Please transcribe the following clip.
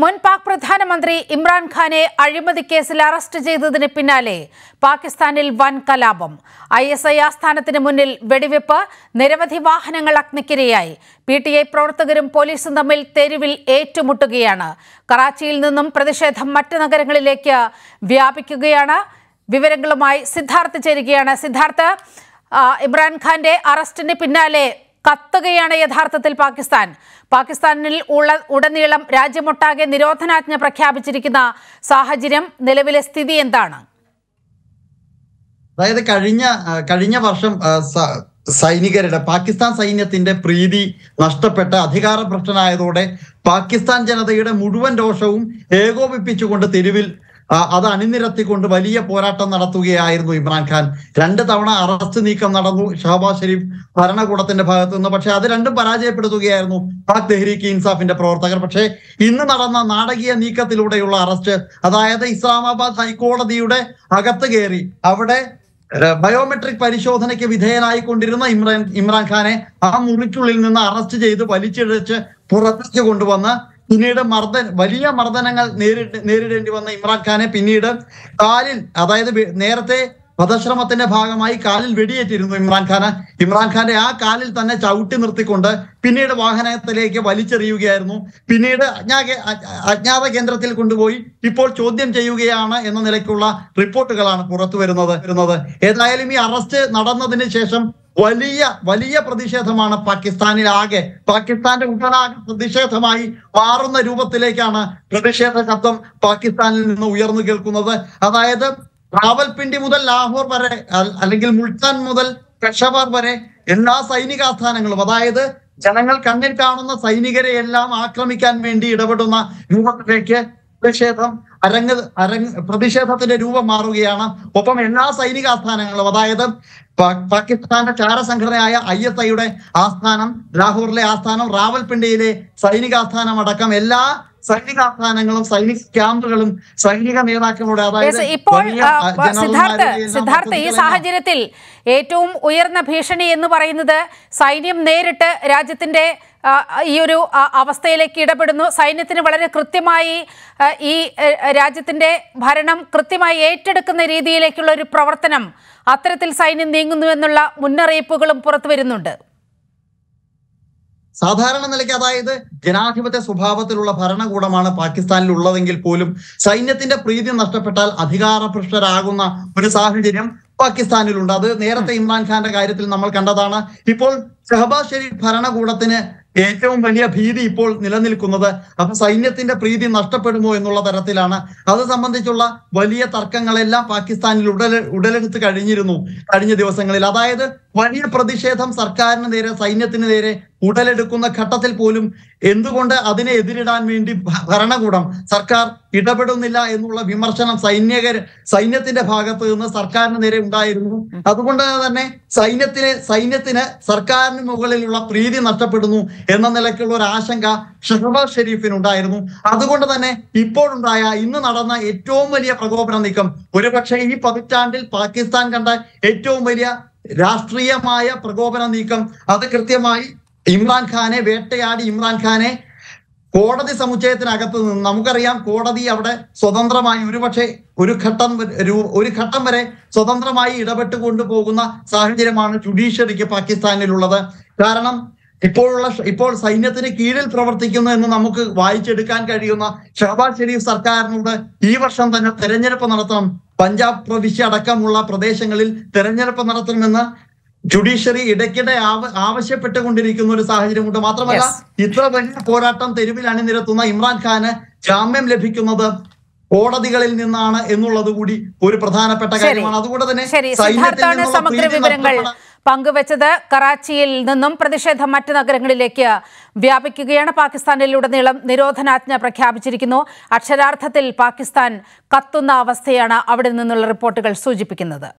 മുൻ പാക് പ്രധാനമന്ത്രി ഇമ്രാൻഖാനെ അഴിമതി കേസിൽ അറസ്റ്റ് ചെയ്തതിന് പിന്നാലെ പാകിസ്ഥാനിൽ വൻ കലാപം ഐ എസ് ഐ ആസ്ഥാനത്തിന് മുന്നിൽ വെടിവെപ്പ് നിരവധി വാഹനങ്ങൾ അഗ്നിക്കിരയായി പി ടി ഐ പ്രവർത്തകരും പോലീസും തമ്മിൽ തെരുവിൽ ഏറ്റുമുട്ടുകയാണ് കറാച്ചിയിൽ നിന്നും പ്രതിഷേധം മറ്റ് നഗരങ്ങളിലേക്ക് വ്യാപിക്കുകയാണ് വിവരങ്ങളുമായി സിദ്ധാർത്ഥ് ചേരുകയാണ് സിദ്ധാർത്ഥ് ഇമ്രാൻഖാന്റെ അറസ്റ്റിന് പിന്നാലെ കത്തുകയാണ് യഥാർത്ഥത്തിൽ പാകിസ്ഥാൻ പാകിസ്ഥാനിൽ ഉള്ള ഉടനീളം രാജ്യമൊട്ടാകെ നിരോധനാജ്ഞ പ്രഖ്യാപിച്ചിരിക്കുന്ന സാഹചര്യം നിലവിലെ സ്ഥിതി എന്താണ് അതായത് കഴിഞ്ഞ കഴിഞ്ഞ വർഷം സൈനികരുടെ പാകിസ്ഥാൻ സൈന്യത്തിന്റെ പ്രീതി നഷ്ടപ്പെട്ട അധികാരഭ്രഷ്ടനായതോടെ പാകിസ്ഥാൻ ജനതയുടെ മുഴുവൻ രോഷവും ഏകോപിപ്പിച്ചുകൊണ്ട് തെരുവിൽ അത് അണിനിരത്തിക്കൊണ്ട് വലിയ പോരാട്ടം നടത്തുകയായിരുന്നു ഇമ്രാൻഖാൻ രണ്ട് തവണ അറസ്റ്റ് നീക്കം നടന്നു ഷഹബാസ് ഷെരീഫ് ഭരണകൂടത്തിന്റെ ഭാഗത്തു നിന്ന് പക്ഷെ അത് രണ്ടും പരാജയപ്പെടുത്തുകയായിരുന്നു പാക് തെഹ്രീക്ക് ഇൻസാഫിന്റെ പ്രവർത്തകർ പക്ഷേ ഇന്ന് നടന്ന നാടകീയ നീക്കത്തിലൂടെയുള്ള അറസ്റ്റ് അതായത് ഇസ്ലാമാബാദ് ഹൈക്കോടതിയുടെ അകത്ത് കയറി അവിടെ ബയോമെട്രിക് പരിശോധനയ്ക്ക് വിധേയനായിക്കൊണ്ടിരുന്ന ഇമ്രാൻ ഇമ്രാൻഖാനെ ആ മുറിക്കുള്ളിൽ നിന്ന് അറസ്റ്റ് ചെയ്ത് വലിച്ചിഴച്ച് പുറത്തേക്ക് കൊണ്ടുവന്ന് പിന്നീട് മർദ്ദൻ വലിയ മർദ്ദനങ്ങൾ നേരിട്ട് നേരിടേണ്ടി വന്ന ഇമ്രാൻഖാനെ ഖാനെ പിന്നീട് കാലിൽ അതായത് നേരത്തെ വധശ്രമത്തിന്റെ ഭാഗമായി കാലിൽ വെടിയേറ്റിരുന്നു ഇമ്രാൻഖാന് ഇമ്രാൻഖാന്റെ ആ കാലിൽ തന്നെ ചവിട്ടി നിർത്തിക്കൊണ്ട് പിന്നീട് വാഹനത്തിലേക്ക് വലിച്ചെറിയുകയായിരുന്നു പിന്നീട് അജ്ഞാത അജ്ഞാത കേന്ദ്രത്തിൽ കൊണ്ടുപോയി ഇപ്പോൾ ചോദ്യം ചെയ്യുകയാണ് എന്ന നിലയ്ക്കുള്ള റിപ്പോർട്ടുകളാണ് പുറത്തു വരുന്നത് വരുന്നത് ഏതായാലും ഈ അറസ്റ്റ് നടന്നതിന് ശേഷം വലിയ വലിയ പ്രതിഷേധമാണ് പാകിസ്ഥാനിലാകെ പാകിസ്ഥാന്റെ ഉടനാകെ പ്രതിഷേധമായി മാറുന്ന രൂപത്തിലേക്കാണ് പ്രതിഷേധ ശബ്ദം പാകിസ്ഥാനിൽ നിന്ന് ഉയർന്നു കേൾക്കുന്നത് അതായത് റാവൽപിണ്ടി മുതൽ ലാഹോർ വരെ അല്ലെങ്കിൽ മുൾട്ടാൻ മുതൽ പെഷവാർ വരെ എല്ലാ സൈനിക ആസ്ഥാനങ്ങളും അതായത് ജനങ്ങൾ കണ്ണിൽ കാണുന്ന സൈനികരെ എല്ലാം ആക്രമിക്കാൻ വേണ്ടി ഇടപെടുന്ന രൂപത്തിലേക്ക് പ്രതിഷേധം അരങ്ങ് അരങ്ങ് പ്രതിഷേധത്തിന്റെ രൂപം മാറുകയാണ് ഒപ്പം എല്ലാ സൈനിക ആസ്ഥാനങ്ങളും അതായത് പാകിസ്ഥാന്റെ സംഘടനയായ ഐ എസ് ഐയുടെ ആസ്ഥാനം ലാഹോറിലെ ആസ്ഥാനം റാവൽപിണ്ടിയിലെ സൈനിക ആസ്ഥാനം അടക്കം എല്ലാ സൈനിക ആസ്ഥാനങ്ങളും സൈനിക ക്യാമ്പുകളും സൈനിക നേതാക്കളുടെ അതായത് ഇപ്പോൾ സിദ്ധാർത്ഥ സിദ്ധാർത്ഥ ഈ സാഹചര്യത്തിൽ ഏറ്റവും ഉയർന്ന ഭീഷണി എന്ന് പറയുന്നത് സൈന്യം നേരിട്ട് രാജ്യത്തിന്റെ ഈ ഒരു അവസ്ഥയിലേക്ക് ഇടപെടുന്നു സൈന്യത്തിന് വളരെ കൃത്യമായി ഈ രാജ്യത്തിൻ്റെ ഭരണം കൃത്യമായി ഏറ്റെടുക്കുന്ന രീതിയിലേക്കുള്ള ഒരു പ്രവർത്തനം അത്തരത്തിൽ സൈന്യം നീങ്ങുന്നുവെന്നുള്ള മുന്നറിയിപ്പുകളും പുറത്തു വരുന്നുണ്ട് സാധാരണ നിലയ്ക്ക് അതായത് ജനാധിപത്യ സ്വഭാവത്തിലുള്ള ഭരണകൂടമാണ് പാകിസ്ഥാനിൽ ഉള്ളതെങ്കിൽ പോലും സൈന്യത്തിന്റെ പ്രീതി നഷ്ടപ്പെട്ടാൽ അധികാരഭ്രഷ്ടരാകുന്ന ഒരു സാഹചര്യം പാകിസ്ഥാനിലുണ്ട് അത് നേരത്തെ ഇമ്രാൻഖാന്റെ കാര്യത്തിൽ നമ്മൾ കണ്ടതാണ് ഇപ്പോൾ ഷഹബാസ് ഷെരീഫ് ഭരണകൂടത്തിന് ഏറ്റവും വലിയ ഭീതി ഇപ്പോൾ നിലനിൽക്കുന്നത് അപ്പൊ സൈന്യത്തിന്റെ പ്രീതി നഷ്ടപ്പെടുമോ എന്നുള്ള തരത്തിലാണ് അത് സംബന്ധിച്ചുള്ള വലിയ തർക്കങ്ങളെല്ലാം പാകിസ്ഥാനിൽ ഉടൽ ഉടലെടുത്ത് കഴിഞ്ഞിരുന്നു കഴിഞ്ഞ ദിവസങ്ങളിൽ അതായത് വലിയ പ്രതിഷേധം സർക്കാരിന് നേരെ സൈന്യത്തിന് നേരെ ഉടലെടുക്കുന്ന ഘട്ടത്തിൽ പോലും എന്തുകൊണ്ട് അതിനെ എതിരിടാൻ വേണ്ടി ഭരണകൂടം സർക്കാർ ഇടപെടുന്നില്ല എന്നുള്ള വിമർശനം സൈനികർ സൈന്യത്തിന്റെ ഭാഗത്ത് നിന്ന് സർക്കാരിന് നേരെ ഉണ്ടായിരുന്നു അതുകൊണ്ട് തന്നെ സൈന്യത്തിന് സൈന്യത്തിന് സർക്കാരിന് മുകളിലുള്ള പ്രീതി നഷ്ടപ്പെടുന്നു എന്ന നിലയ്ക്കുള്ള ഒരു ആശങ്ക ഷഹബാസ് ഷെരീഫിനുണ്ടായിരുന്നു അതുകൊണ്ട് തന്നെ ഇപ്പോഴുണ്ടായ ഇന്ന് നടന്ന ഏറ്റവും വലിയ പ്രകോപന നീക്കം ഒരുപക്ഷെ ഈ പതിറ്റാണ്ടിൽ പാകിസ്ഥാൻ കണ്ട ഏറ്റവും വലിയ രാഷ്ട്രീയമായ പ്രകോപന നീക്കം അത് കൃത്യമായി ഇമ്രാൻഖാനെ വേട്ടയാടി ഇമ്രാൻഖാനെ കോടതി സമുച്ചയത്തിനകത്ത് നിന്ന് നമുക്കറിയാം കോടതി അവിടെ സ്വതന്ത്രമായി ഒരുപക്ഷെ ഒരു ഘട്ടം ഒരു ഘട്ടം വരെ സ്വതന്ത്രമായി ഇടപെട്ട് കൊണ്ടുപോകുന്ന സാഹചര്യമാണ് ജുഡീഷ്യറിക്ക് പാകിസ്ഥാനിലുള്ളത് കാരണം ഇപ്പോഴുള്ള ഇപ്പോൾ സൈന്യത്തിന് കീഴിൽ പ്രവർത്തിക്കുന്നു എന്ന് നമുക്ക് വായിച്ചെടുക്കാൻ കഴിയുന്ന ഷഹബാസ് ഷെരീഫ് സർക്കാരിനോട് ഈ വർഷം തന്നെ തെരഞ്ഞെടുപ്പ് നടത്തണം പഞ്ചാബ് പ്രവിശ്യ അടക്കമുള്ള പ്രദേശങ്ങളിൽ തെരഞ്ഞെടുപ്പ് നടത്തണമെന്ന് ജുഡീഷ്യറി ഇടയ്ക്കിടെ ആവശ്യപ്പെട്ടുകൊണ്ടിരിക്കുന്ന ഒരു കൊണ്ട് മാത്രമല്ല ഇത്ര വലിയ പോരാട്ടം തെരുവിൽ അണിനിരത്തുന്ന ഇമ്രാൻഖാന് ജാമ്യം ലഭിക്കുന്നത് കോടതികളിൽ നിന്നാണ് എന്നുള്ളത് കൂടി ഒരു പ്രധാനപ്പെട്ട കാര്യമാണ് അതുകൊണ്ട് തന്നെ സമഗ്ര വിവരങ്ങൾ പങ്കുവച്ചത് കറാച്ചിയിൽ നിന്നും പ്രതിഷേധം മറ്റ് നഗരങ്ങളിലേക്ക് വ്യാപിക്കുകയാണ് പാകിസ്ഥാനിലുടനീളം നിരോധനാജ്ഞ പ്രഖ്യാപിച്ചിരിക്കുന്നു അക്ഷരാർത്ഥത്തിൽ പാകിസ്ഥാൻ കത്തുന്ന അവസ്ഥയാണ് അവിടെ നിന്നുള്ള റിപ്പോർട്ടുകൾ സൂചിപ്പിക്കുന്നത്